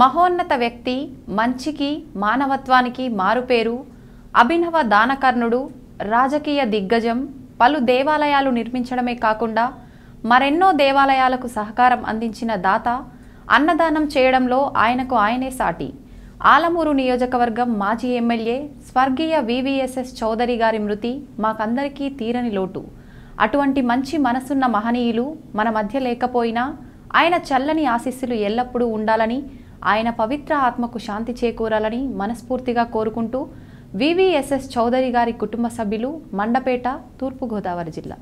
మహోన్నత వ్యక్తి మంచికి మానవత్వానికి మారుపేరు అభినవ దానకర్ణుడు రాజకీయ దిగ్గజం పలు దేవాలయాలు నిర్మించడమే కాకుండా మరెన్నో దేవాలయాలకు సహకారం అందించిన దాత అన్నదానం చేయడంలో ఆయనకు ఆయనే సాటి ఆలమూరు నియోజకవర్గం మాజీ ఎమ్మెల్యే స్వర్గీయ వివిఎస్ఎస్ చౌదరి గారి మృతి మాకందరికీ తీరని లోటు అటువంటి మంచి మనసున్న మహనీయులు మన మధ్య లేకపోయినా ఆయన చల్లని ఆశీస్సులు ఎల్లప్పుడూ ఉండాలని ఆయన పవిత్ర ఆత్మకు శాంతి చేకూరాలని మనస్ఫూర్తిగా కోరుకుంటూ వివిఎస్ఎస్ చౌదరి గారి కుటుంబ సభ్యులు మండపేట తూర్పుగోదావరి జిల్లా